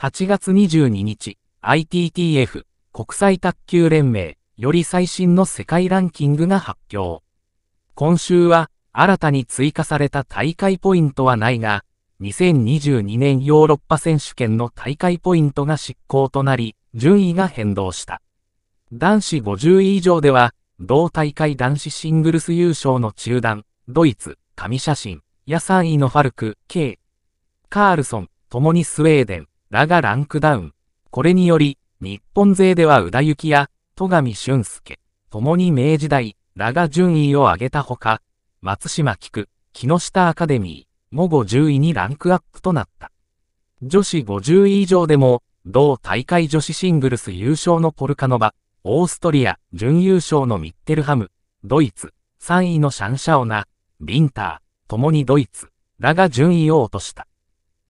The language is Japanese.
8月22日、ITTF、国際卓球連盟、より最新の世界ランキングが発表。今週は、新たに追加された大会ポイントはないが、2022年ヨーロッパ選手権の大会ポイントが失効となり、順位が変動した。男子50位以上では、同大会男子シングルス優勝の中断、ドイツ、神写真、や3位のファルク、K、カールソン、共にスウェーデン、らがランクダウン。これにより、日本勢では宇田幸や戸上俊介、共に明治大らが順位を上げたほか、松島菊、木下アカデミーも50位にランクアップとなった。女子50位以上でも、同大会女子シングルス優勝のポルカノバ、オーストリア準優勝のミッテルハム、ドイツ3位のシャンシャオナ、ビンター、共にドイツらが順位を落とした。